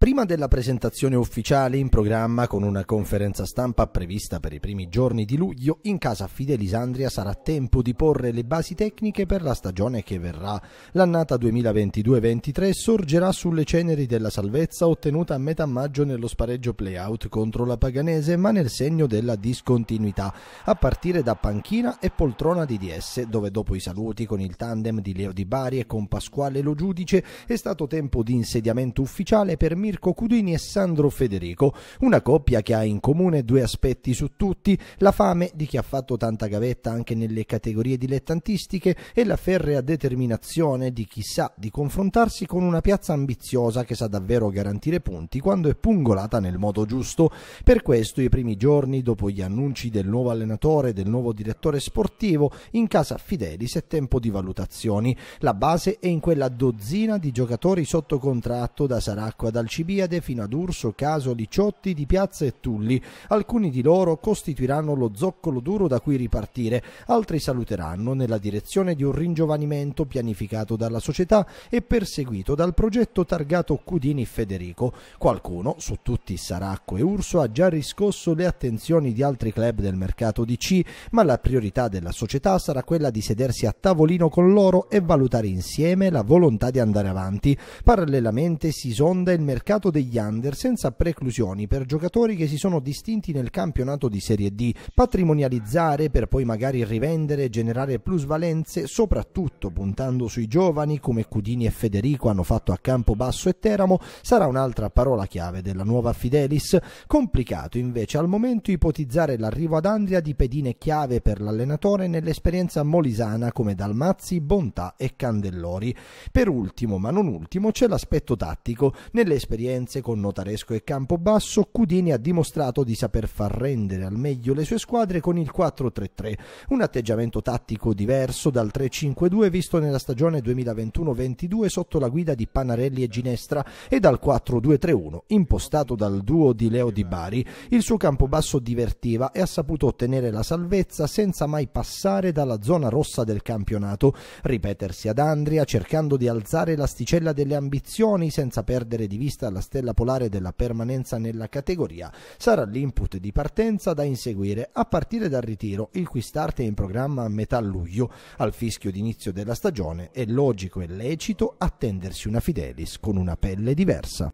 Prima della presentazione ufficiale in programma con una conferenza stampa prevista per i primi giorni di luglio, in casa Fidelisandria sarà tempo di porre le basi tecniche per la stagione che verrà. L'annata 2022-23 sorgerà sulle ceneri della salvezza ottenuta a metà maggio nello spareggio playout contro la Paganese, ma nel segno della discontinuità, a partire da panchina e poltrona di DS, dove dopo i saluti con il tandem di Leo Di Bari e con Pasquale Lo Giudice è stato tempo di insediamento ufficiale per Milano Mirko Cudini e Sandro Federico, una coppia che ha in comune due aspetti su tutti, la fame di chi ha fatto tanta gavetta anche nelle categorie dilettantistiche e la ferrea determinazione di chi sa di confrontarsi con una piazza ambiziosa che sa davvero garantire punti quando è pungolata nel modo giusto. Per questo i primi giorni dopo gli annunci del nuovo allenatore e del nuovo direttore sportivo in casa Fidelis è tempo di valutazioni. La base è in quella dozzina di giocatori sotto contratto da Saracqua dal Cinese Alcibiade fino ad Urso, Casoli, Ciotti, Di Piazza e Tulli. Alcuni di loro costituiranno lo zoccolo duro da cui ripartire, altri saluteranno nella direzione di un ringiovanimento pianificato dalla società e perseguito dal progetto targato Cudini Federico. Qualcuno, su tutti Saracco e Urso, ha già riscosso le attenzioni di altri club del mercato di C, ma la priorità della società sarà quella di sedersi a tavolino con loro e valutare insieme la volontà di andare avanti. Parallelamente si sonda il mercato mercato degli under senza preclusioni per giocatori che si sono distinti nel campionato di Serie D, patrimonializzare per poi magari rivendere e generare plusvalenze, soprattutto puntando sui giovani come Cudini e Federico hanno fatto a Campobasso e Teramo, sarà un'altra parola chiave della nuova Fidelis. Complicato invece al momento ipotizzare l'arrivo ad Andria di pedine chiave per l'allenatore nell'esperienza molisana come Dalmazzi, Bontà e Candellori. Per ultimo, ma non ultimo, c'è l'aspetto tattico. Nell'esperienza esperienze con Notaresco e Campobasso, Cudini ha dimostrato di saper far rendere al meglio le sue squadre con il 4-3-3, un atteggiamento tattico diverso dal 3-5-2 visto nella stagione 2021-22 sotto la guida di Panarelli e Ginestra e dal 4-2-3-1 impostato dal duo di Leo Di Bari. Il suo Campobasso divertiva e ha saputo ottenere la salvezza senza mai passare dalla zona rossa del campionato, ripetersi ad Andria cercando di alzare l'asticella delle ambizioni senza perdere di vista alla stella polare della permanenza nella categoria sarà l'input di partenza da inseguire a partire dal ritiro, il cui start è in programma a metà luglio. Al fischio d'inizio della stagione è logico e lecito attendersi una Fidelis con una pelle diversa.